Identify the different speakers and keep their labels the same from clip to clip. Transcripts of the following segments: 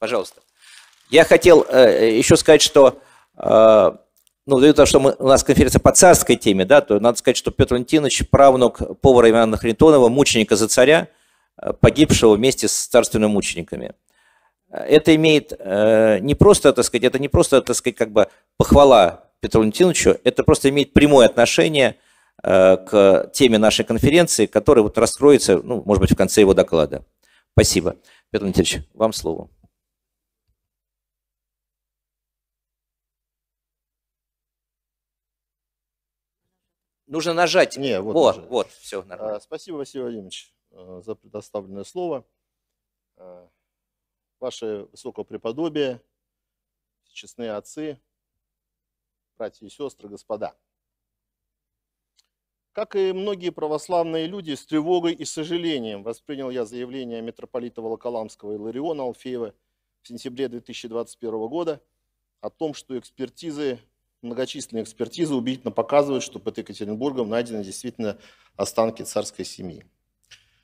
Speaker 1: Пожалуйста. Я хотел э, еще сказать, что э, ну, ввиду того, что мы, у нас конференция по царской теме, да, то надо сказать, что Петр Валентинович, правнук повара Ивана Харитонова, мученика за царя, э, погибшего вместе с царственными мучениками. Это имеет э, не просто, так сказать, это не просто, так сказать, как бы похвала Петру Валентиновичу, это просто имеет прямое отношение э, к теме нашей конференции, которая вот раскроется, ну, может быть, в конце его доклада. Спасибо. Петр Валентинович, вам слово. Нужно нажать. Не, вот, вот, вот
Speaker 2: все нормально. А, спасибо, Василий Владимирович, э, за предоставленное слово. Э, ваше высокопреподобие, честные отцы, братья и сестры, господа. Как и многие православные люди, с тревогой и сожалением воспринял я заявление митрополита Волоколамского и Лариона Алфеева в сентябре 2021 года о том, что экспертизы Многочисленные экспертизы убедительно показывают, что под Екатеринбургом найдены действительно останки царской семьи.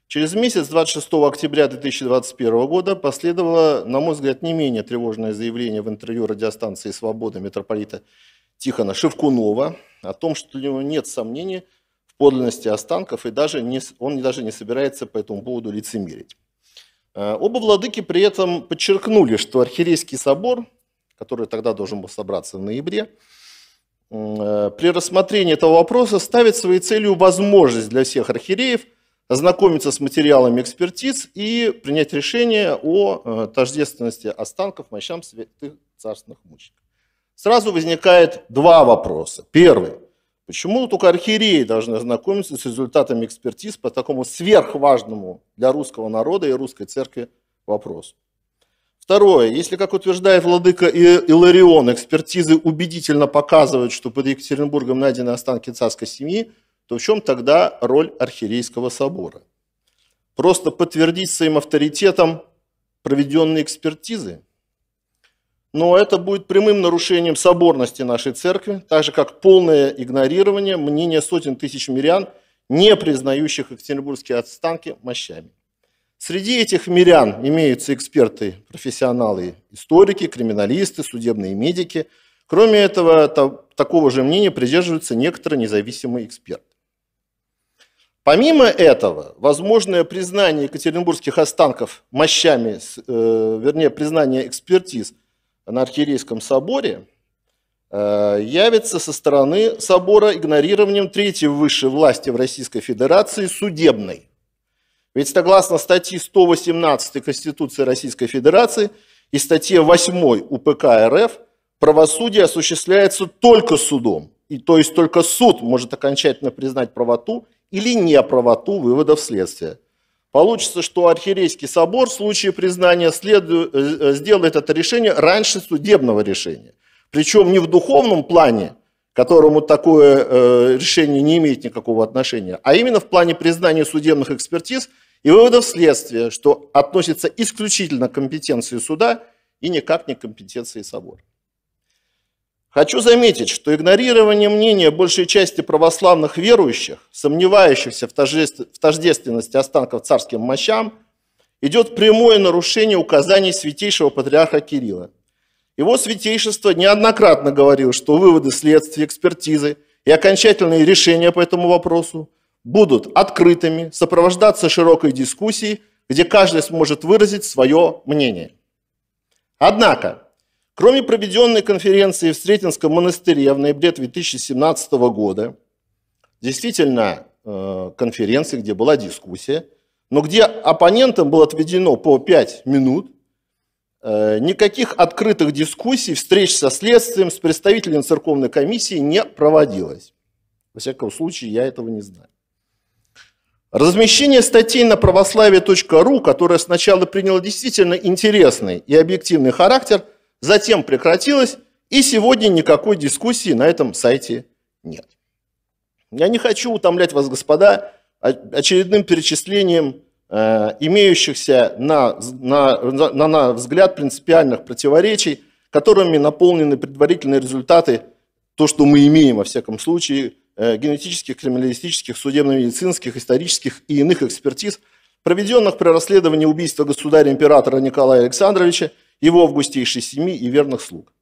Speaker 2: Через месяц, 26 октября 2021 года, последовало, на мой взгляд, не менее тревожное заявление в интервью радиостанции «Свобода» митрополита Тихона Шевкунова о том, что у него нет сомнений в подлинности останков, и даже не, он даже не собирается по этому поводу лицемерить. Э, оба владыки при этом подчеркнули, что архиерейский собор, который тогда должен был собраться в ноябре, Э, при рассмотрении этого вопроса ставит своей целью возможность для всех архиереев ознакомиться с материалами экспертиз и принять решение о э, тождественности останков мощам святых царственных мучеников. Сразу возникает два вопроса. Первый. Почему только архиереи должны ознакомиться с результатами экспертиз по такому сверхважному для русского народа и русской церкви вопросу? Второе, если, как утверждает владыка Иларион, экспертизы убедительно показывают, что под Екатеринбургом найдены останки царской семьи, то в чем тогда роль архиерейского собора? Просто подтвердить своим авторитетом проведенные экспертизы? Но это будет прямым нарушением соборности нашей церкви, так же как полное игнорирование мнения сотен тысяч мирян, не признающих екатеринбургские останки мощами. Среди этих мирян имеются эксперты, профессионалы, историки, криминалисты, судебные медики. Кроме этого, то, такого же мнения придерживаются некоторые независимые эксперты. Помимо этого, возможное признание екатеринбургских останков мощами, э, вернее, признание экспертиз на Архиерейском соборе э, явится со стороны собора игнорированием третьей высшей власти в Российской Федерации – судебной – ведь согласно статье 118 Конституции Российской Федерации и статье 8 УПК РФ, правосудие осуществляется только судом. И то есть только суд может окончательно признать правоту или неправоту выводов следствия. Получится, что архиерейский собор в случае признания следу... Э, э, сделает это решение раньше судебного решения. Причем не в духовном плане, к которому такое э, решение не имеет никакого отношения, а именно в плане признания судебных экспертиз – и выводов следствия, что относится исключительно к компетенции суда и никак не к компетенции собора. Хочу заметить, что игнорирование мнения большей части православных верующих, сомневающихся в тождественности останков царским мощам, идет прямое нарушение указаний святейшего патриарха Кирилла. Его святейшество неоднократно говорил, что выводы следствия, экспертизы и окончательные решения по этому вопросу будут открытыми, сопровождаться широкой дискуссией, где каждый сможет выразить свое мнение. Однако, кроме проведенной конференции в Сретенском монастыре в ноябре 2017 года, действительно э, конференции, где была дискуссия, но где оппонентам было отведено по 5 минут, э, никаких открытых дискуссий, встреч со следствием, с представителем церковной комиссии не проводилось. Во всяком случае, я этого не знаю. Размещение статей на православие.ру, которое сначала приняло действительно интересный и объективный характер, затем прекратилось, и сегодня никакой дискуссии на этом сайте нет. Я не хочу утомлять вас, господа, очередным перечислением э, имеющихся на, на, на, на взгляд принципиальных противоречий, которыми наполнены предварительные результаты, то, что мы имеем, во всяком случае, Э, генетических, криминалистических, судебно-медицинских, исторических и иных экспертиз, проведенных при расследовании убийства государя-императора Николая Александровича, его августейшей семьи и верных слуг.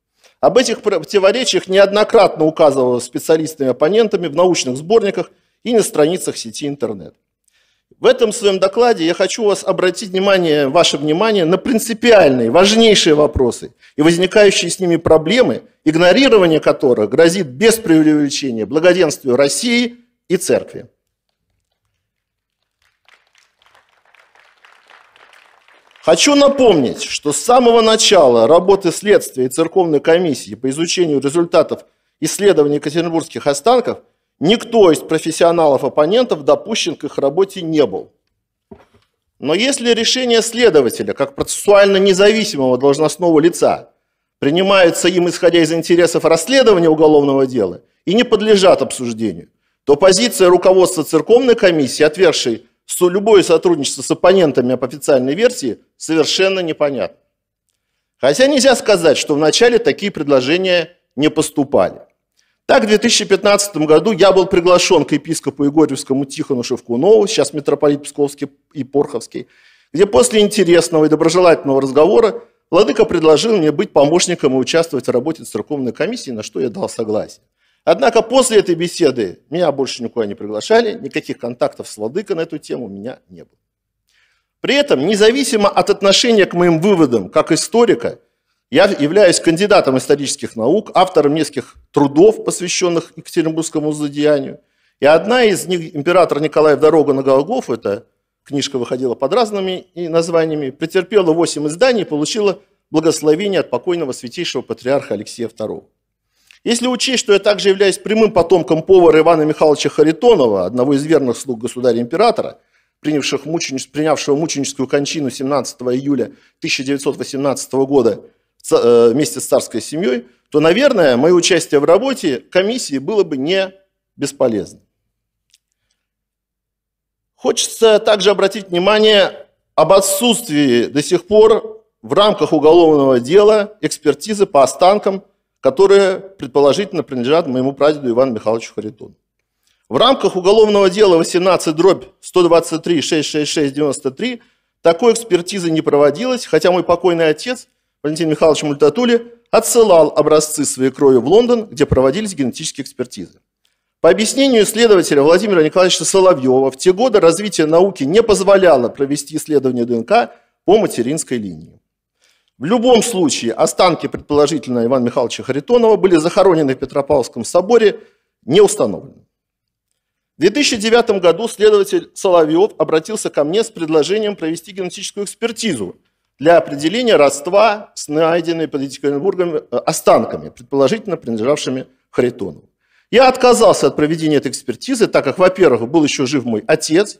Speaker 2: Об этих противоречиях неоднократно указывалось специалистами-оппонентами в научных сборниках и на страницах сети интернет. В этом своем докладе я хочу вас обратить внимание, ваше внимание на принципиальные, важнейшие вопросы и возникающие с ними проблемы, игнорирование которых грозит без преувеличения благоденствию России и Церкви. Хочу напомнить, что с самого начала работы следствия и церковной комиссии по изучению результатов исследований Екатеринбургских останков – Никто из профессионалов-оппонентов допущен к их работе не был. Но если решение следователя, как процессуально независимого должностного лица, принимаются им, исходя из интересов расследования уголовного дела, и не подлежат обсуждению, то позиция руководства церковной комиссии, отвергшей любое сотрудничество с оппонентами по официальной версии, совершенно непонятна. Хотя нельзя сказать, что вначале такие предложения не поступали – так, в 2015 году я был приглашен к епископу Егорьевскому Тихону Шевкунову, сейчас митрополит Псковский и Порховский, где после интересного и доброжелательного разговора Владыка предложил мне быть помощником и участвовать в работе церковной комиссии, на что я дал согласие. Однако после этой беседы меня больше никуда не приглашали, никаких контактов с Владыкой на эту тему у меня не было. При этом, независимо от отношения к моим выводам как историка – я являюсь кандидатом исторических наук, автором нескольких трудов, посвященных Екатеринбургскому зодеянию. И одна из них, император Николаев «Дорога на Голгоф», это книжка выходила под разными названиями, претерпела 8 изданий и получила благословение от покойного святейшего патриарха Алексея II. Если учесть, что я также являюсь прямым потомком повара Ивана Михайловича Харитонова, одного из верных слуг государя-императора, принявшего мученическую кончину 17 июля 1918 года Э, вместе с царской семьей, то, наверное, мое участие в работе комиссии было бы не бесполезно. Хочется также обратить внимание об отсутствии до сих пор в рамках уголовного дела экспертизы по останкам, которые предположительно принадлежат моему прадеду Ивану Михайловичу Харитону. В рамках уголовного дела 18 дробь 123 666 93 такой экспертизы не проводилось, хотя мой покойный отец Валентин Михайлович Мультатули отсылал образцы своей крови в Лондон, где проводились генетические экспертизы. По объяснению исследователя Владимира Николаевича Соловьева, в те годы развитие науки не позволяло провести исследование ДНК по материнской линии. В любом случае, останки, предположительно, Ивана Михайловича Харитонова были захоронены в Петропавловском соборе, не установлены. В 2009 году следователь Соловьев обратился ко мне с предложением провести генетическую экспертизу для определения родства с найденными под Екатеринбургом э, останками, предположительно принадлежавшими Харитонову. Я отказался от проведения этой экспертизы, так как, во-первых, был еще жив мой отец,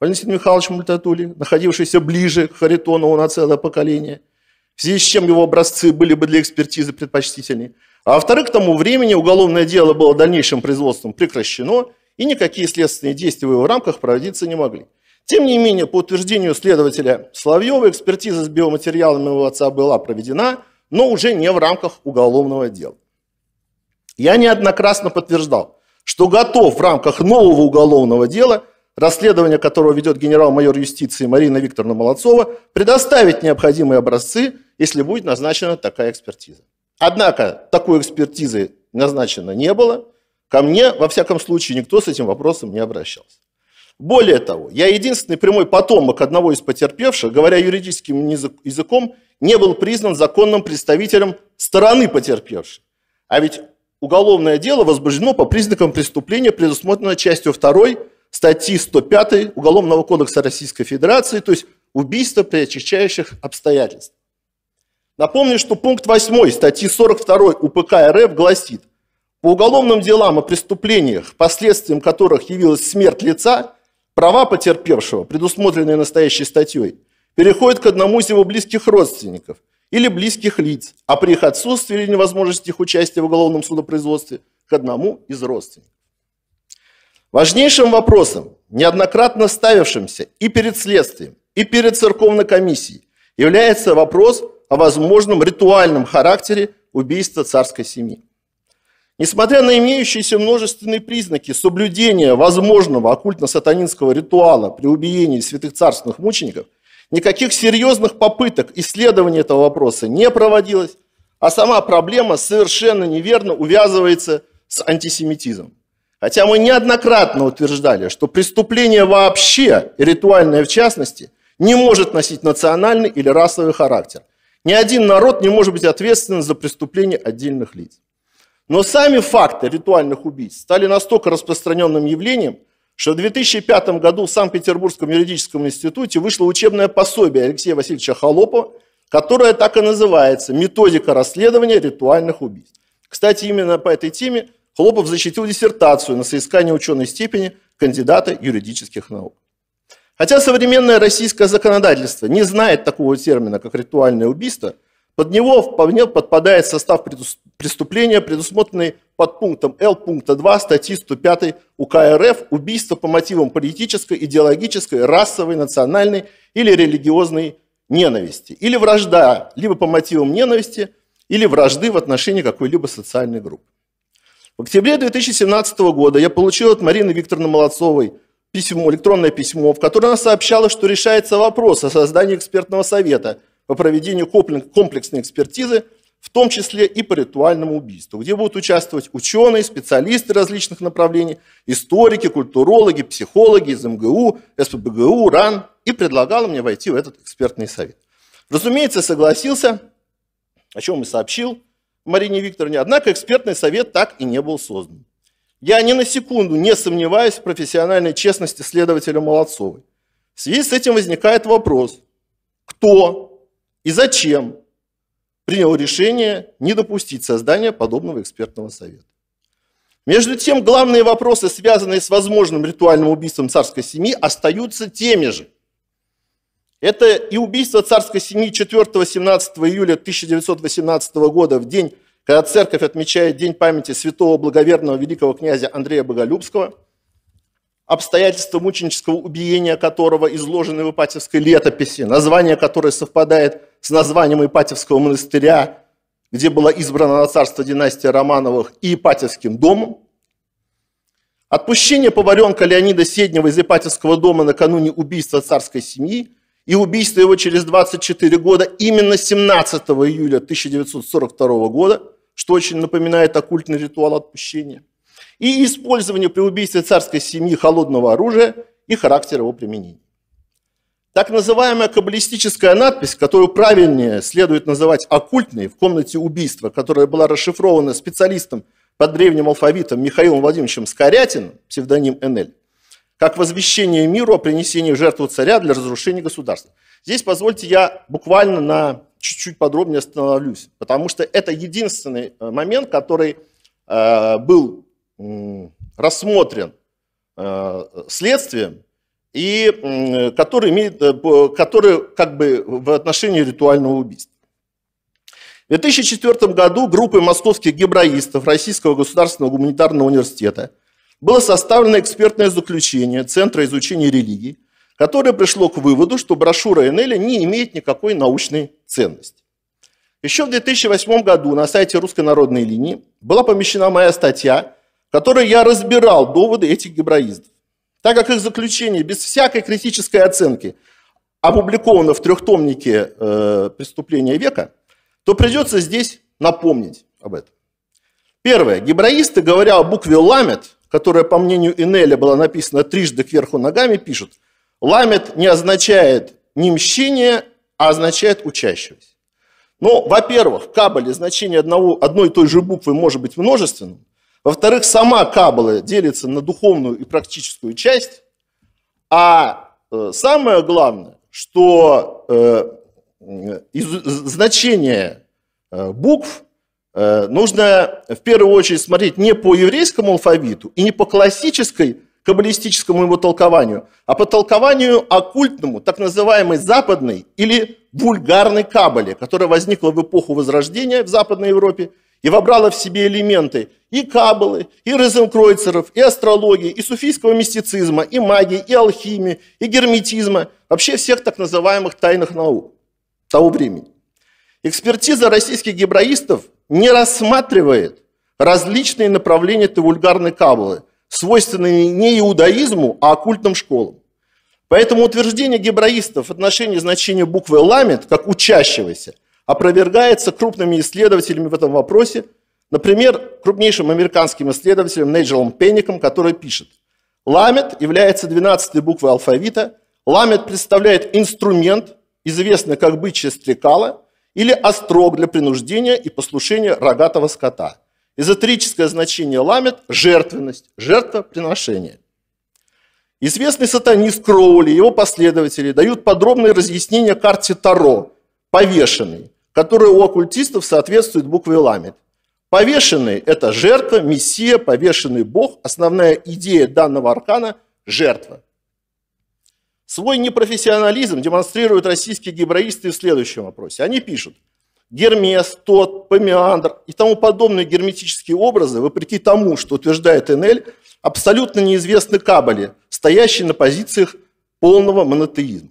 Speaker 2: Валентин Михайлович Мультатули, находившийся ближе к Харитонову на целое поколение, в связи с чем его образцы были бы для экспертизы предпочтительнее. А во-вторых, к тому времени уголовное дело было дальнейшим производством прекращено, и никакие следственные действия в его рамках проводиться не могли. Тем не менее, по утверждению следователя Соловьева, экспертиза с биоматериалами его отца была проведена, но уже не в рамках уголовного дела. Я неоднократно подтверждал, что готов в рамках нового уголовного дела, расследование которого ведет генерал-майор юстиции Марина Викторовна Молодцова, предоставить необходимые образцы, если будет назначена такая экспертиза. Однако такой экспертизы назначено не было. Ко мне, во всяком случае, никто с этим вопросом не обращался. Более того, я единственный прямой потомок одного из потерпевших, говоря юридическим языком, не был признан законным представителем стороны потерпевшей. А ведь уголовное дело возбуждено по признакам преступления, предусмотренного частью 2 статьи 105 Уголовного кодекса Российской Федерации, то есть убийство при очищающих обстоятельствах. Напомню, что пункт 8 статьи 42 УПК РФ гласит, по уголовным делам о преступлениях, последствием которых явилась смерть лица – Права потерпевшего, предусмотренные настоящей статьей, переходят к одному из его близких родственников или близких лиц, а при их отсутствии или невозможности их участия в уголовном судопроизводстве к одному из родственников. Важнейшим вопросом, неоднократно ставившимся и перед следствием, и перед церковной комиссией, является вопрос о возможном ритуальном характере убийства царской семьи. Несмотря на имеющиеся множественные признаки соблюдения возможного оккультно-сатанинского ритуала при убиении святых царственных мучеников, никаких серьезных попыток исследования этого вопроса не проводилось, а сама проблема совершенно неверно увязывается с антисемитизмом. Хотя мы неоднократно утверждали, что преступление вообще, и ритуальное в частности, не может носить национальный или расовый характер. Ни один народ не может быть ответственен за преступление отдельных лиц. Но сами факты ритуальных убийств стали настолько распространенным явлением, что в 2005 году в Санкт-Петербургском юридическом институте вышло учебное пособие Алексея Васильевича Холопова, которое так и называется «Методика расследования ритуальных убийств». Кстати, именно по этой теме Холопов защитил диссертацию на соискание ученой степени кандидата юридических наук. Хотя современное российское законодательство не знает такого термина, как ритуальное убийство – под него вполне подпадает состав преступления, предусмотренный под пунктом Л пункта 2 статьи 105 УК РФ «Убийство по мотивам политической, идеологической, расовой, национальной или религиозной ненависти, или вражда, либо по мотивам ненависти, или вражды в отношении какой-либо социальной группы. В октябре 2017 года я получил от Марины Викторовны Молодцовой письмо, электронное письмо, в котором она сообщала, что решается вопрос о создании экспертного совета – по проведению комплексной экспертизы, в том числе и по ритуальному убийству, где будут участвовать ученые, специалисты различных направлений, историки, культурологи, психологи из МГУ, СПБГУ, РАН, и предлагала мне войти в этот экспертный совет. Разумеется, согласился, о чем и сообщил Марине Викторовне, однако экспертный совет так и не был создан. Я ни на секунду не сомневаюсь в профессиональной честности следователя Молодцовой. В связи с этим возникает вопрос, кто и зачем принял решение не допустить создания подобного экспертного совета. Между тем, главные вопросы, связанные с возможным ритуальным убийством царской семьи, остаются теми же. Это и убийство царской семьи 4-17 июля 1918 года, в день, когда церковь отмечает День памяти святого благоверного великого князя Андрея Боголюбского – обстоятельства мученического убиения которого изложены в Ипатьевской летописи, название которой совпадает с названием Ипатьевского монастыря, где была избрана на царство династия Романовых и Ипатьевским домом. Отпущение поваренка Леонида Седнева из Ипатьевского дома накануне убийства царской семьи и убийство его через 24 года именно 17 июля 1942 года, что очень напоминает оккультный ритуал отпущения – и использование при убийстве царской семьи холодного оружия и характер его применения. Так называемая каббалистическая надпись, которую правильнее следует называть оккультной, в комнате убийства, которая была расшифрована специалистом по древним алфавитам Михаилом Владимировичем Скорятиным, псевдоним НЛ, как возвещение миру о принесении в жертву царя для разрушения государства. Здесь, позвольте, я буквально на чуть-чуть подробнее остановлюсь, потому что это единственный э, момент, который э, был рассмотрен э, следствием, и который, имеет, э, который как бы в отношении ритуального убийства. В 2004 году группой московских гебраистов Российского государственного гуманитарного университета было составлено экспертное заключение Центра изучения религии которое пришло к выводу, что брошюра Энеля не имеет никакой научной ценности. Еще в 2008 году на сайте Русской народной линии была помещена моя статья которой я разбирал доводы этих гебраистов. Так как их заключение без всякой критической оценки опубликовано в трехтомнике э, «Преступления века», то придется здесь напомнить об этом. Первое. Гебраисты, говоря о букве «ламет», которая, по мнению Инеля, была написана трижды кверху ногами, пишут, «ламет» не означает не мщение, а означает учащегося. Но, ну, во-первых, в Кабале значение одного, одной и той же буквы может быть множественным, во-вторых, сама кабала делится на духовную и практическую часть. А э, самое главное, что э, э, значение букв нужно в первую очередь смотреть не по еврейскому алфавиту и не по классической каббалистическому его толкованию, а по толкованию оккультному, так называемой западной или вульгарной каббале, которая возникла в эпоху Возрождения в Западной Европе и вобрала в себе элементы и каббалы, и розенкройцеров, и астрологии, и суфийского мистицизма, и магии, и алхимии, и герметизма, вообще всех так называемых тайных наук того времени. Экспертиза российских гебраистов не рассматривает различные направления этой вульгарной каббалы, свойственные не иудаизму, а оккультным школам. Поэтому утверждение гебраистов в отношении значения буквы «ламет» как учащегося опровергается крупными исследователями в этом вопросе, например, крупнейшим американским исследователем Нейджелом Пенником, который пишет, Ламет является 12-й буквой алфавита, ламет представляет инструмент, известный как бычье стрекало или острог для принуждения и послушения рогатого скота. Эзотерическое значение ламет – жертвенность, жертвоприношение. Известный сатанист Кроули и его последователи дают подробные разъяснения карте Таро, повешенный, которая у оккультистов соответствует букве «ламет». Повешенный – это жертва, мессия, повешенный бог. Основная идея данного аркана – жертва. Свой непрофессионализм демонстрируют российские гебраисты в следующем вопросе. Они пишут, Гермес, Тот, Помеандр и тому подобные герметические образы, вопреки тому, что утверждает НЛ, абсолютно неизвестны Кабали, стоящие на позициях полного монотеизма.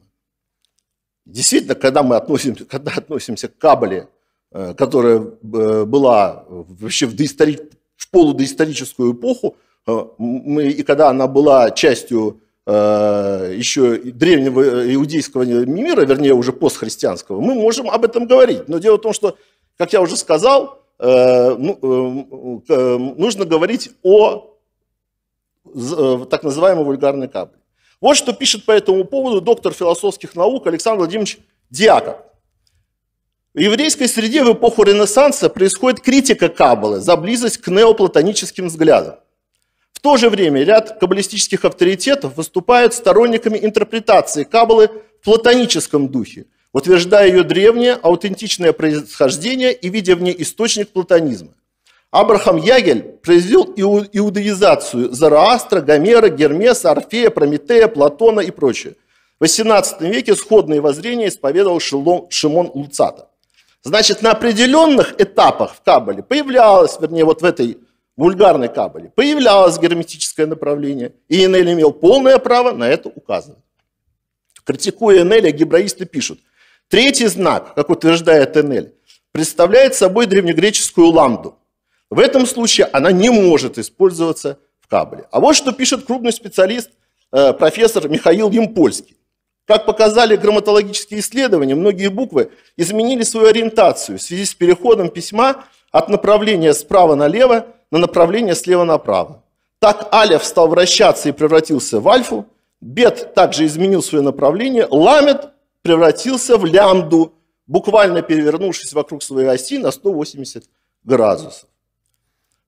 Speaker 2: Действительно, когда мы относимся, когда относимся к Кабале, э, которая э, была вообще в, доисторик, в полудоисторическую эпоху, э, мы, и когда она была частью еще древнего иудейского мира, вернее, уже постхристианского, мы можем об этом говорить. Но дело в том, что, как я уже сказал, ну, нужно говорить о так называемой вульгарной капле. Вот что пишет по этому поводу доктор философских наук Александр Владимирович Диаков. В еврейской среде в эпоху Ренессанса происходит критика Каббалы за близость к неоплатоническим взглядам. В то же время ряд каббалистических авторитетов выступают сторонниками интерпретации Каббалы в платоническом духе, утверждая ее древнее, аутентичное происхождение и видя в ней источник платонизма. Абрахам Ягель произвел иудаизацию Зараастра, Гомера, Гермеса, Орфея, Прометея, Платона и прочее. В XVIII веке сходные воззрения исповедовал Шимон Луцата. Значит, на определенных этапах в Кабале появлялось, вернее, вот в этой вульгарной Кабале, появлялось герметическое направление, и Энель имел полное право на это указывать. Критикуя Энеля, гибраисты пишут, третий знак, как утверждает Энель, представляет собой древнегреческую ламду, в этом случае она не может использоваться в кабеле. А вот что пишет крупный специалист, э, профессор Михаил Емпольский. Как показали грамматологические исследования, многие буквы изменили свою ориентацию в связи с переходом письма от направления справа налево на направление слева направо. Так алев стал вращаться и превратился в альфу, бет также изменил свое направление, ламет превратился в лямду, буквально перевернувшись вокруг своей оси на 180 градусов.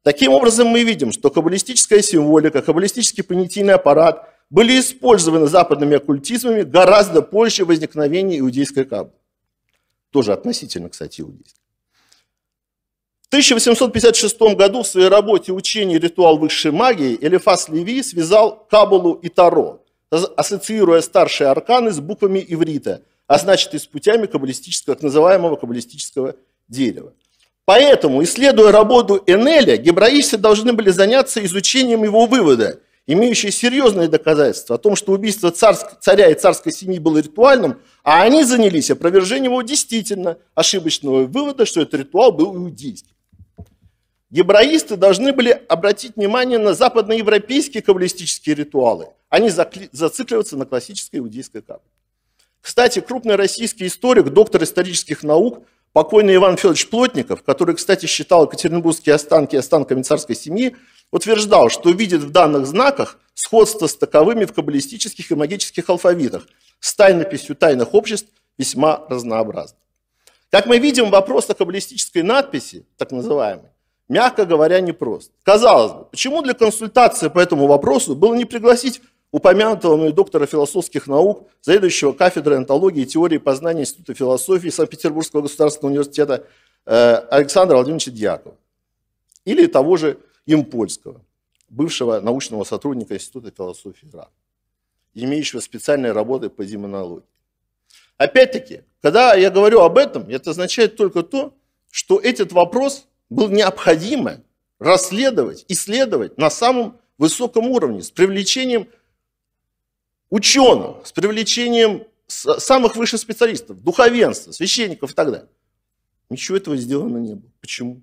Speaker 2: Таким образом, мы видим, что каббалистическая символика, каббалистический понятийный аппарат были использованы западными оккультизмами гораздо позже возникновения иудейской каббы. Тоже относительно, кстати, иудейской. В 1856 году в своей работе «Учение ритуал высшей магии» Элифас Леви связал Каббалу и Таро, ассоциируя старшие арканы с буквами иврита, а значит и с путями каббалистического, так называемого каббалистического дерева. Поэтому, исследуя работу Энеля, гебраисты должны были заняться изучением его вывода, имеющие серьезные доказательства о том, что убийство царск, царя и царской семьи было ритуальным, а они занялись опровержением его действительно ошибочного вывода, что этот ритуал был иудейским. Гебраисты должны были обратить внимание на западноевропейские каббалистические ритуалы, а не зацикливаться на классической иудейской капле. Кстати, крупный российский историк, доктор исторических наук Покойный Иван Федорович Плотников, который, кстати, считал екатеринбургские останки останками царской семьи, утверждал, что видит в данных знаках сходство с таковыми в каббалистических и магических алфавитах, с тайнописью тайных обществ весьма разнообразно. Как мы видим, вопрос о каббалистической надписи, так называемой, мягко говоря, непрост. Казалось бы, почему для консультации по этому вопросу было не пригласить упомянутого мной доктора философских наук, заведующего кафедрой онтологии и теории познания Института философии Санкт-Петербургского государственного университета э, Александра Владимировича Дьякова или того же Импольского, бывшего научного сотрудника Института философии РАН, имеющего специальные работы по демонологии. Опять-таки, когда я говорю об этом, это означает только то, что этот вопрос был необходимо расследовать, исследовать на самом высоком уровне с привлечением ученым с привлечением самых высших специалистов, духовенства, священников и так далее. Ничего этого сделано не было. Почему?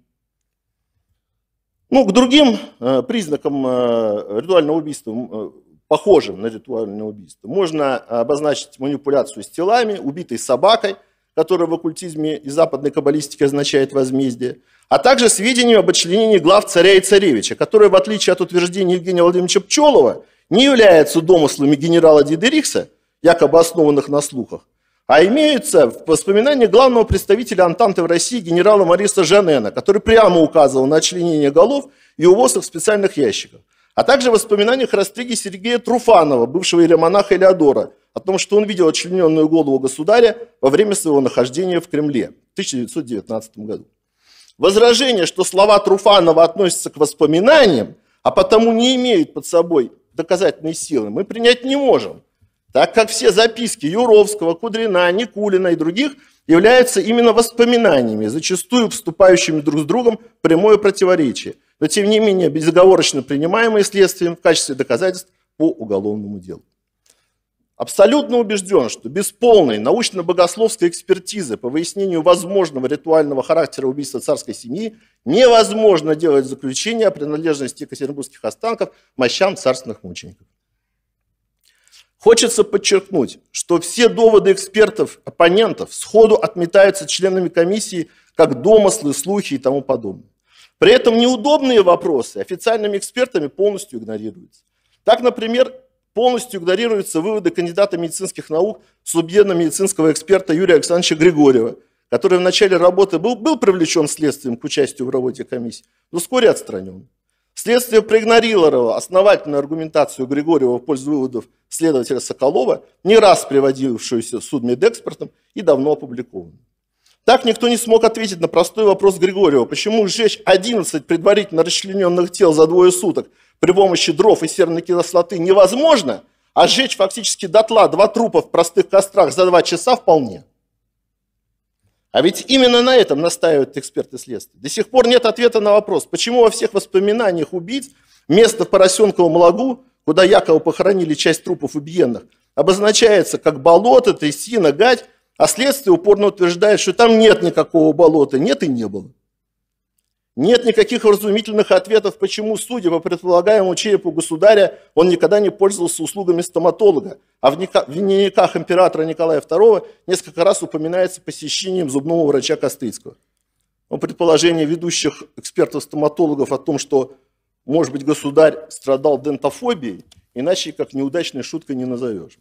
Speaker 2: Ну, к другим э, признакам э, ритуального убийства, э, похожим на ритуальное убийство, можно обозначить манипуляцию с телами, убитой собакой, которая в оккультизме и западной каббалистике означает возмездие, а также сведения об отчленении глав царя и царевича, которые, в отличие от утверждения Евгения Владимировича Пчелова, не являются домыслами генерала Дидерикса, якобы основанных на слухах, а имеются в воспоминаниях главного представителя Антанты в России генерала Мариса Жанена, который прямо указывал на членение голов и увоз их в специальных ящиках, а также в воспоминаниях о Сергея Труфанова, бывшего иеромонаха Элеодора, о том, что он видел отчлененную голову государя во время своего нахождения в Кремле в 1919 году. Возражение, что слова Труфанова относятся к воспоминаниям, а потому не имеют под собой доказательной силы мы принять не можем, так как все записки Юровского, Кудрина, Никулина и других являются именно воспоминаниями, зачастую вступающими друг с другом в прямое противоречие, но тем не менее безоговорочно принимаемые следствием в качестве доказательств по уголовному делу абсолютно убежден, что без полной научно-богословской экспертизы по выяснению возможного ритуального характера убийства царской семьи невозможно делать заключение о принадлежности екатеринбургских останков мощам царственных мучеников. Хочется подчеркнуть, что все доводы экспертов, оппонентов сходу отметаются членами комиссии как домыслы, слухи и тому подобное. При этом неудобные вопросы официальными экспертами полностью игнорируются. Так, например, полностью игнорируются выводы кандидата медицинских наук субъекта медицинского эксперта Юрия Александровича Григорьева, который в начале работы был, был привлечен следствием к участию в работе комиссии, но вскоре отстранен. Следствие проигнорировало основательную аргументацию Григорьева в пользу выводов следователя Соколова, не раз приводившуюся судмедэкспертом и давно опубликованную. Так никто не смог ответить на простой вопрос Григорьева, почему сжечь 11 предварительно расчлененных тел за двое суток при помощи дров и серной кислоты невозможно, а сжечь фактически дотла два трупа в простых кострах за два часа вполне. А ведь именно на этом настаивают эксперты следствия. До сих пор нет ответа на вопрос, почему во всех воспоминаниях убийц место в Поросенковом лагу, куда якобы похоронили часть трупов убиенных, обозначается как болото, трясина, гать, а следствие упорно утверждает, что там нет никакого болота, нет и не было. Нет никаких разумительных ответов, почему, судя по предполагаемому черепу государя, он никогда не пользовался услугами стоматолога, а в дневниках императора Николая II несколько раз упоминается посещением зубного врача Костыцкого. Но ну, предположение ведущих экспертов-стоматологов о том, что, может быть, государь страдал дентофобией, иначе как неудачной шуткой не назовешь.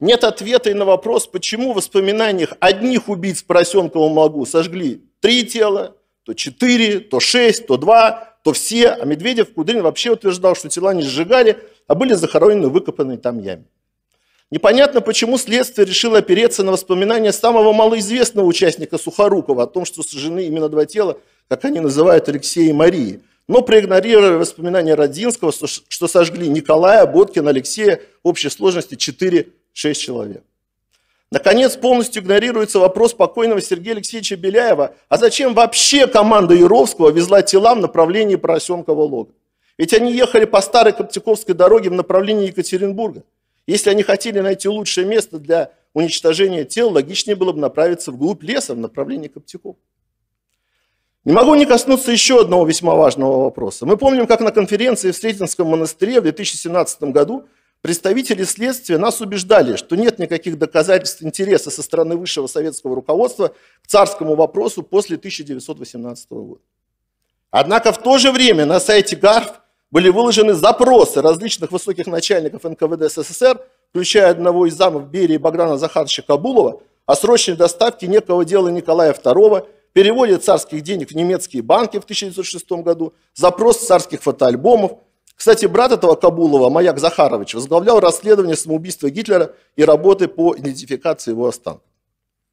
Speaker 2: Нет ответа и на вопрос, почему в воспоминаниях одних убийц Поросенкова могу сожгли три тела, то четыре, то шесть, то два, то все. А Медведев, Кудрин вообще утверждал, что тела не сжигали, а были захоронены в выкопанной там яме. Непонятно, почему следствие решило опереться на воспоминания самого малоизвестного участника Сухорукова о том, что сожжены именно два тела, как они называют Алексея и Марии. Но проигнорировали воспоминания Родзинского, что сожгли Николая, Боткина, Алексея, в общей сложности четыре 6 человек. Наконец, полностью игнорируется вопрос покойного Сергея Алексеевича Беляева, а зачем вообще команда Яровского везла тела в направлении Поросенкова лога? Ведь они ехали по старой Коптяковской дороге в направлении Екатеринбурга. Если они хотели найти лучшее место для уничтожения тел, логичнее было бы направиться вглубь леса в направлении Коптяков. Не могу не коснуться еще одного весьма важного вопроса. Мы помним, как на конференции в Сретенском монастыре в 2017 году Представители следствия нас убеждали, что нет никаких доказательств интереса со стороны высшего советского руководства к царскому вопросу после 1918 года. Однако в то же время на сайте ГАРФ были выложены запросы различных высоких начальников НКВД СССР, включая одного из замов Берии Богдана Захаровича Кабулова, о срочной доставке некого дела Николая II, переводе царских денег в немецкие банки в 1906 году, запрос царских фотоальбомов, кстати, брат этого Кабулова, Маяк Захарович, возглавлял расследование самоубийства Гитлера и работы по идентификации его останков.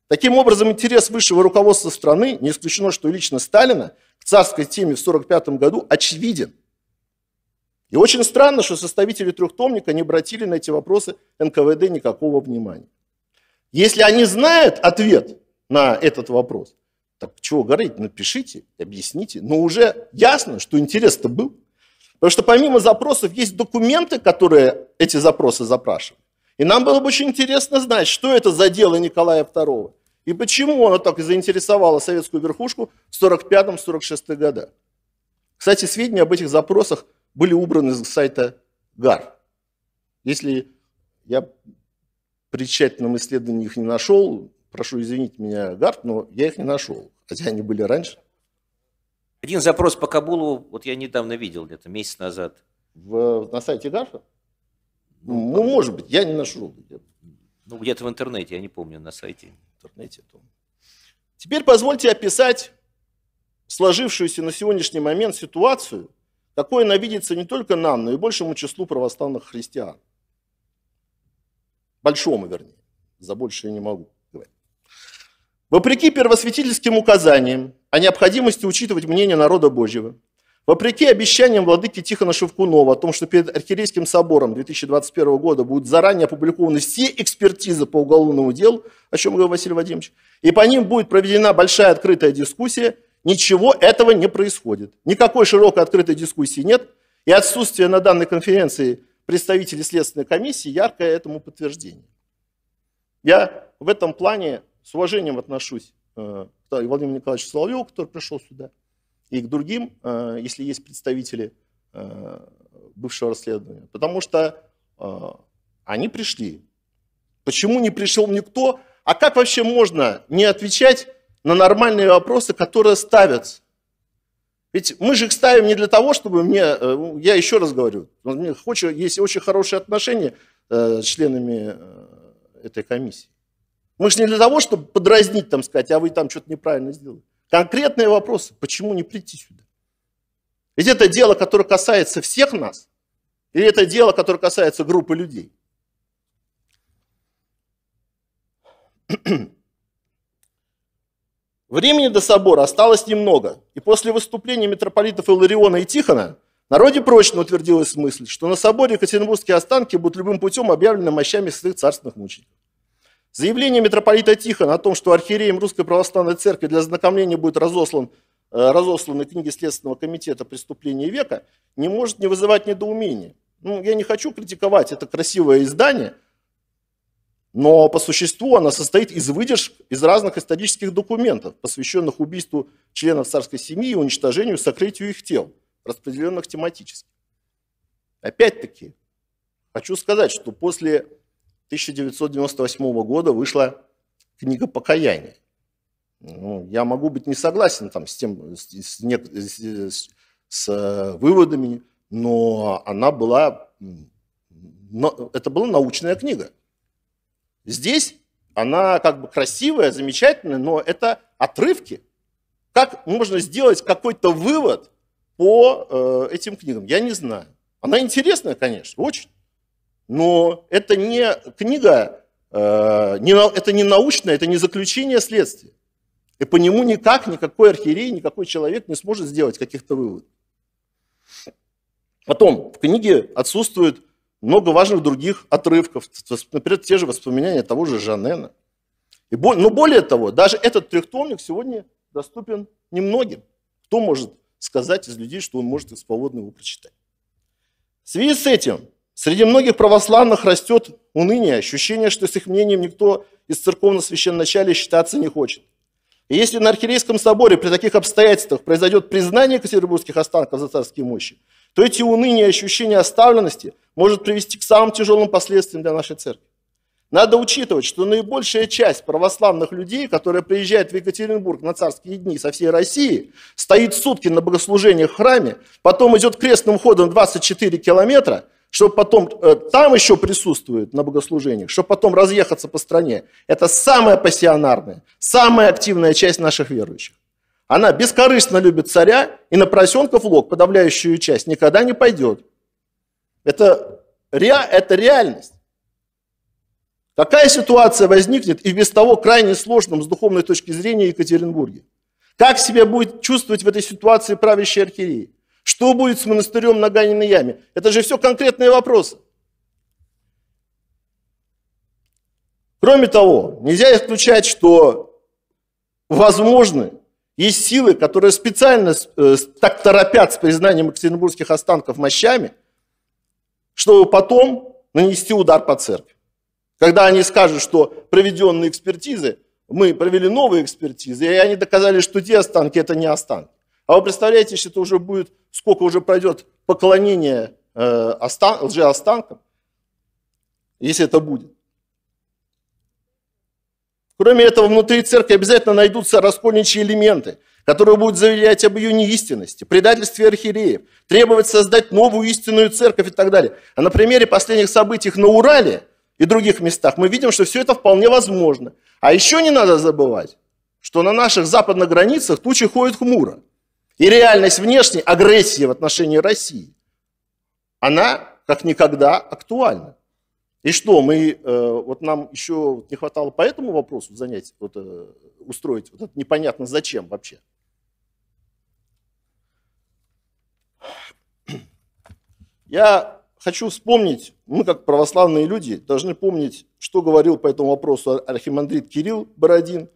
Speaker 2: Таким образом, интерес высшего руководства страны, не исключено, что и лично Сталина, к царской теме в 1945 году очевиден. И очень странно, что составители трехтомника не обратили на эти вопросы НКВД никакого внимания. Если они знают ответ на этот вопрос, так чего говорить, напишите, объясните. Но уже ясно, что интерес-то был. Потому что помимо запросов есть документы, которые эти запросы запрашивают. И нам было бы очень интересно знать, что это за дело Николая II. И почему оно так заинтересовало советскую верхушку в 1945-1946 годах. Кстати, сведения об этих запросах были убраны с сайта ГАР. Если я при тщательном исследовании их не нашел, прошу извинить меня, ГАР, но я их не нашел, хотя они были раньше.
Speaker 1: Один запрос по Кабулу, вот я недавно видел, где-то месяц назад. В, на сайте Гаша?
Speaker 2: Ну, ну может
Speaker 1: быть, я не нашел Ну, где-то в интернете, я не помню, на сайте. В
Speaker 2: интернете. То... Теперь позвольте описать сложившуюся на сегодняшний момент ситуацию, какой она видится не только нам, но и большему числу православных христиан. Большому, вернее. За больше я не могу говорить. Вопреки первосвятительским указаниям, о необходимости учитывать мнение народа Божьего. Вопреки обещаниям владыки Тихона Шевкунова о том, что перед Архиерейским собором 2021 года будут заранее опубликованы все экспертизы по уголовному делу, о чем говорил Василий Вадимович, и по ним будет проведена большая открытая дискуссия, ничего этого не происходит. Никакой широкой открытой дискуссии нет, и отсутствие на данной конференции представителей Следственной комиссии яркое этому подтверждение. Я в этом плане с уважением отношусь Э, Владимир Николаевич Соловьев, который пришел сюда, и к другим, э, если есть представители э, бывшего расследования. Потому что они пришли. Почему не пришел никто? А как вообще можно не отвечать на нормальные вопросы, которые ставятся? Ведь мы же их ставим не для того, чтобы мне, я еще раз говорю, мне хочет, есть очень хорошие отношения с членами этой комиссии. Мы же не для того, чтобы подразнить, там сказать, а вы там что-то неправильно сделали. Конкретные вопросы, почему не прийти сюда? Ведь это дело, которое касается всех нас, или это дело, которое касается группы людей? Времени до собора осталось немного, и после выступления митрополитов Илариона и Тихона народе прочно утвердилась мысль, что на соборе екатеринбургские останки будут любым путем объявлены мощами святых царственных мучеников. Заявление митрополита Тихона о том, что архиереем Русской Православной Церкви для ознакомления будет разослан, э, разосланы книги Следственного комитета «Преступление века», не может не вызывать недоумения. Ну, я не хочу критиковать это красивое издание, но по существу оно состоит из выдержек из разных исторических документов, посвященных убийству членов царской семьи и уничтожению, сокрытию их тел, распределенных тематически. Опять-таки, хочу сказать, что после 1998 года вышла книга «Покаяние». Ну, я могу быть не согласен там, с, тем, с, с, с э, выводами, но она была... Но, это была научная книга. Здесь она как бы красивая, замечательная, но это отрывки. Как можно сделать какой-то вывод по э, этим книгам? Я не знаю. Она интересная, конечно, очень. Но это не книга, э, это не научное, это не заключение следствия. И по нему никак никакой архиерей, никакой человек не сможет сделать каких-то выводов. Потом, в книге отсутствует много важных других отрывков, например, те же воспоминания того же Жанена. И, но более того, даже этот трехтомник сегодня доступен немногим. Кто может сказать из людей, что он может экспованно его прочитать? В связи с этим Среди многих православных растет уныние, ощущение, что с их мнением никто из церковного священначалия считаться не хочет. И если на Архиерейском соборе при таких обстоятельствах произойдет признание екатеринбургских останков за царские мощи, то эти уныния и ощущения оставленности может привести к самым тяжелым последствиям для нашей церкви. Надо учитывать, что наибольшая часть православных людей, которые приезжают в Екатеринбург на царские дни со всей России, стоит сутки на богослужениях в храме, потом идет крестным ходом 24 километра, чтобы потом э, там еще присутствуют на богослужениях, чтобы потом разъехаться по стране. Это самая пассионарная, самая активная часть наших верующих. Она бескорыстно любит царя, и на поросенков лог подавляющую часть никогда не пойдет. Это, ре, это реальность. Какая ситуация возникнет и без того крайне сложным с духовной точки зрения Екатеринбурге. Как себя будет чувствовать в этой ситуации правящая архиерея? Что будет с монастырем на Ганиной яме? Это же все конкретные вопросы. Кроме того, нельзя исключать, что возможны есть силы, которые специально э, так торопят с признанием екатеринбургских останков мощами, чтобы потом нанести удар по церкви. Когда они скажут, что проведенные экспертизы, мы провели новые экспертизы, и они доказали, что те останки – это не останки. А вы представляете, если это уже будет, сколько уже пройдет поклонение э, лжеостанкам, если это будет. Кроме этого, внутри церкви обязательно найдутся раскольничьи элементы, которые будут заявлять об ее неистинности, предательстве архиереев, требовать создать новую истинную церковь и так далее. А на примере последних событий на Урале и других местах мы видим, что все это вполне возможно. А еще не надо забывать, что на наших западных границах тучи ходят хмуро. И реальность внешней агрессии в отношении России, она как никогда актуальна. И что, мы, э, вот нам еще не хватало по этому вопросу занять, вот, э, устроить, вот это непонятно зачем вообще. Я хочу вспомнить, мы как православные люди должны помнить, что говорил по этому вопросу архимандрит Кирилл Бородин,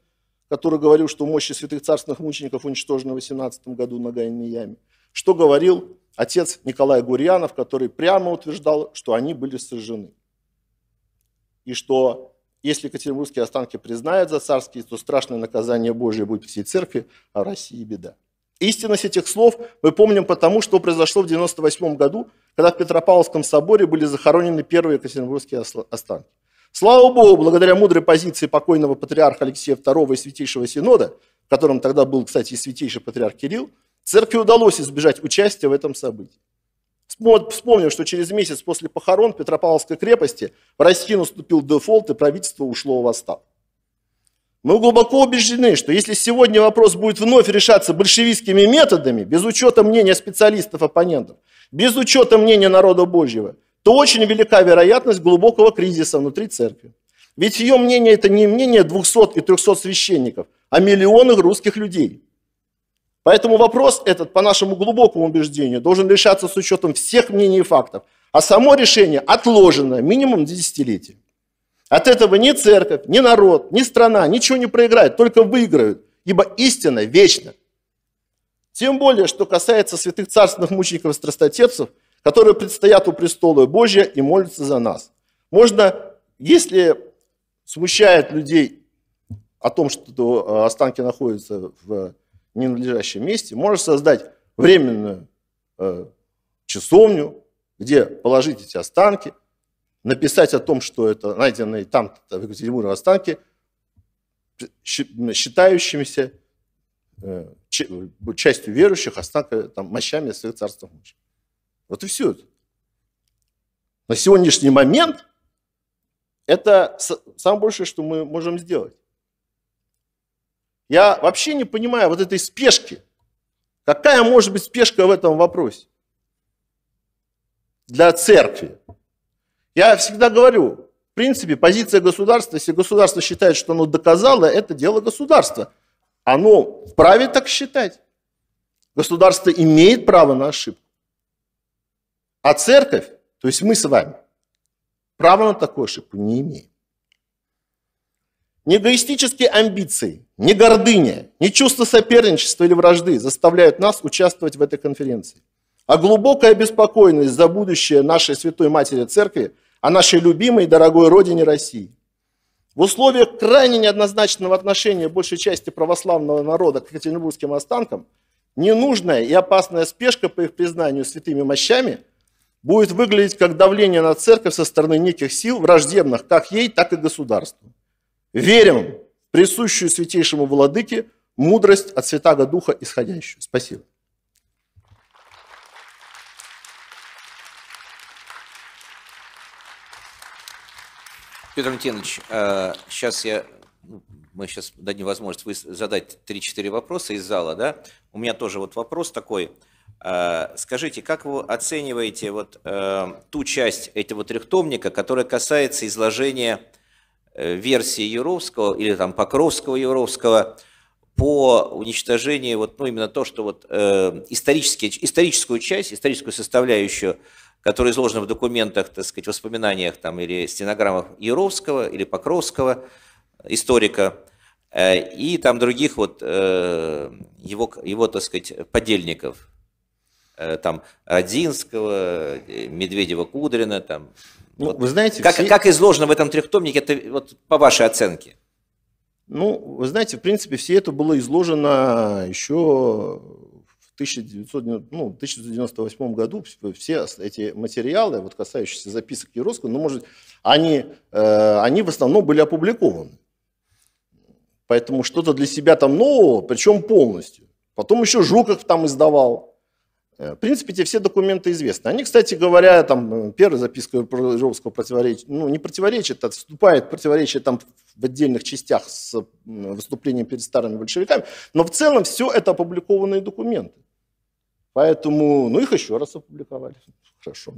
Speaker 2: который говорил, что мощи святых царственных мучеников уничтожены в 18 году на Гайной яме. Что говорил отец Николай Гурьянов, который прямо утверждал, что они были сожжены. И что если екатеринбургские останки признают за царские, то страшное наказание Божие будет всей церкви, а в России беда. Истинность этих слов мы помним потому, что произошло в 1998 году, когда в Петропавловском соборе были захоронены первые екатеринбургские останки. Слава Богу, благодаря мудрой позиции покойного патриарха Алексея II и Святейшего Синода, в котором тогда был, кстати, и Святейший патриарх Кирилл, церкви удалось избежать участия в этом событии. Вспомним, что через месяц после похорон Петропавловской крепости в России наступил дефолт и правительство ушло в отставку. Мы глубоко убеждены, что если сегодня вопрос будет вновь решаться большевистскими методами, без учета мнения специалистов-оппонентов, без учета мнения народа Божьего – то очень велика вероятность глубокого кризиса внутри церкви. Ведь ее мнение – это не мнение 200 и 300 священников, а миллионы русских людей. Поэтому вопрос этот, по нашему глубокому убеждению, должен решаться с учетом всех мнений и фактов. А само решение отложено минимум до десятилетия. От этого ни церковь, ни народ, ни страна ничего не проиграют, только выиграют, ибо истина вечна. Тем более, что касается святых царственных мучеников и страстотепцев, которые предстоят у престола Божия и молятся за нас. Можно, если смущает людей о том, что э, останки находятся в ненадлежащем месте, можно создать временную э, часовню, где положить эти останки, написать о том, что это найденные там в Екатеринбурге останки, считающимися э, частью верующих, останка там, мощами своих царства мужа. Вот и все. На сегодняшний момент это самое большее, что мы можем сделать. Я вообще не понимаю вот этой спешки. Какая может быть спешка в этом вопросе? Для церкви. Я всегда говорю, в принципе, позиция государства, если государство считает, что оно доказало, это дело государства. Оно вправе так считать. Государство имеет право на ошибку. А церковь, то есть мы с вами, права на такую ошибку не имеем. Не эгоистические амбиции, не гордыня, не чувство соперничества или вражды заставляют нас участвовать в этой конференции, а глубокая обеспокоенность за будущее нашей Святой Матери Церкви, о нашей любимой и дорогой родине России. В условиях крайне неоднозначного отношения большей части православного народа к екатеринбургским останкам ненужная и опасная спешка по их признанию святыми мощами – будет выглядеть как давление на церковь со стороны неких сил, враждебных как ей, так и государству. Верим в присущую святейшему владыке мудрость от Святаго Духа исходящую. Спасибо.
Speaker 3: Петр
Speaker 1: Валентинович, сейчас э, я, ну, мы сейчас дадим возможность задать 3-4 вопроса из зала, да? У меня тоже вот вопрос такой – Э, скажите, как вы оцениваете вот э, ту часть этого трехтомника, которая касается изложения э, версии Юровского или там Покровского Юровского по уничтожению вот ну именно то, что вот историческую часть, историческую составляющую, которая изложена в документах, так сказать, воспоминаниях там или стенограммах Юровского или Покровского историка, и там других вот его, его, так сказать, подельников. Э, там Родинского, э, Медведева, Кудрина, там.
Speaker 2: Ну, вот. Вы знаете, как, все... как
Speaker 1: изложено в этом трехтомнике, это вот по вашей оценке?
Speaker 2: Ну, вы знаете, в принципе, все это было изложено еще в 1998 ну, году. Все эти материалы, вот касающиеся записок Яровского, ну, может, они, э, они в основном были опубликованы. Поэтому что-то для себя там нового, причем полностью. Потом еще Жуков там издавал Э, в принципе, тебе все документы известны. Они, кстати говоря, там, э, первая записка Рыжовского противоречит, ну, не противоречит, а вступает противоречие там в отдельных частях с выступлением перед старыми большевиками, но в целом все это опубликованные документы. Поэтому, ну, их еще раз опубликовали. Хорошо.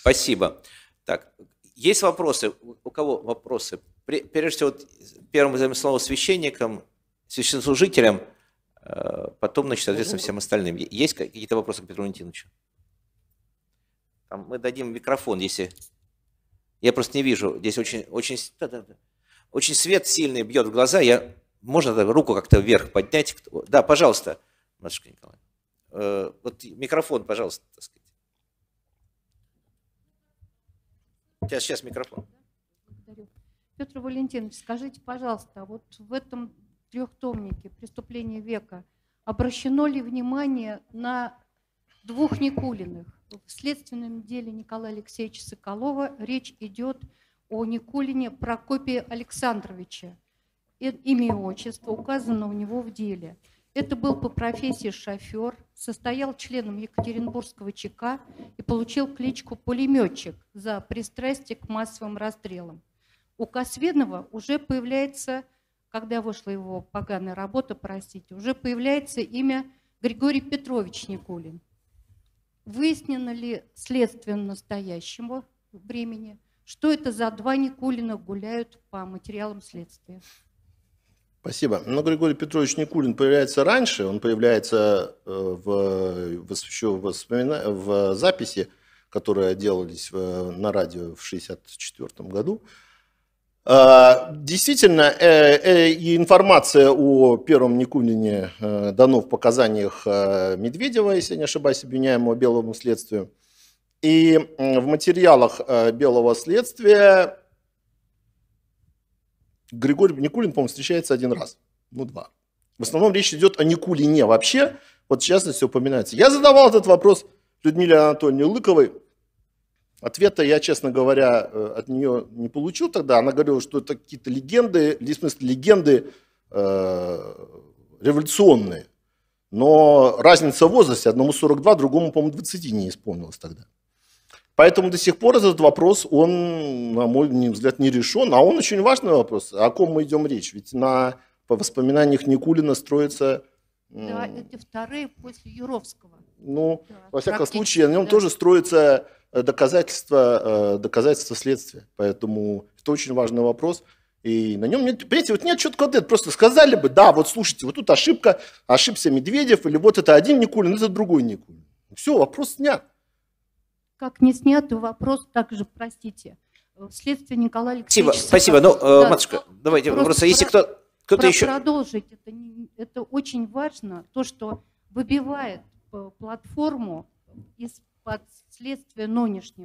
Speaker 1: Спасибо. Так, есть вопросы? У кого вопросы? Прежде всего, первым слово священникам, священнослужителям – Э, потом, значит, соответственно, ну, всем ну, остальным. Есть какие-то вопросы к Петру Валентиновичу? Там мы дадим микрофон, если... Я просто не вижу. Здесь очень, очень, да, да, да. очень свет сильный бьет в глаза. Я... Можно руку как-то вверх поднять? Да, пожалуйста, Матушка Николаевна. Э, вот микрофон, пожалуйста, так сказать. Сейчас, сейчас микрофон.
Speaker 3: Петр Валентинович, скажите, пожалуйста, вот в этом трехтомнике «Преступление века» обращено ли внимание на двух Никулиных? В следственном деле Николая Алексеевича Соколова речь идет о Никулине Прокопии Александровиче. Э, имя и отчество указано у него в деле. Это был по профессии шофер, состоял членом Екатеринбургского ЧК и получил кличку «пулеметчик» за пристрастие к массовым расстрелам. У Косвинова уже появляется когда вышла его поганая работа, простите, уже появляется имя Григорий Петрович Никулин. Выяснено ли следствием настоящему времени, что это за два Никулина гуляют по материалам следствия?
Speaker 2: Спасибо. Но ну, Григорий Петрович Никулин появляется раньше, он появляется э, в, в, еще в, в записи, которые делались э, на радио в 1964 году. А, действительно, э, э, информация о первом Никулине э, дано в показаниях Медведева, если не ошибаюсь, обвиняемого белому следствию. И в материалах белого следствия Григорий Никулин, по-моему, встречается один раз, ну два. В основном речь идет о Никулине вообще, вот в частности упоминается. Я задавал этот вопрос Людмиле Анатольевне Лыковой, Ответа я, честно говоря, э, от нее не получил тогда. Она говорила, что это какие-то легенды, в смысле легенды э, революционные. Но разница в возрасте, одному 42, другому, по-моему, 20 не исполнилось тогда. Поэтому до сих пор этот вопрос, он, на мой взгляд, не решен. А он очень важный вопрос. О ком мы идем речь? Ведь на, по воспоминаниях Никулина строится... Да,
Speaker 3: это вторые после Юровского.
Speaker 2: Ну, да, во всяком случае, на нем да. тоже строится доказательства, э, доказательства следствия. Поэтому это очень важный вопрос. И на нем нет, понимаете, вот нет четкого ответа. Просто сказали бы, да, вот слушайте, вот тут ошибка, ошибся Медведев, или вот это один Никулин, это другой Никулин. Все, вопрос снят.
Speaker 3: Как не снят, вопрос также, простите, э, следствие Николая Алексеевича. Спасибо, спасибо. Ну, э, да, матушка, давайте, просто, если кто, кто-то про- еще... Продолжить, это, это очень важно, то, что выбивает платформу из под следствие нынешнего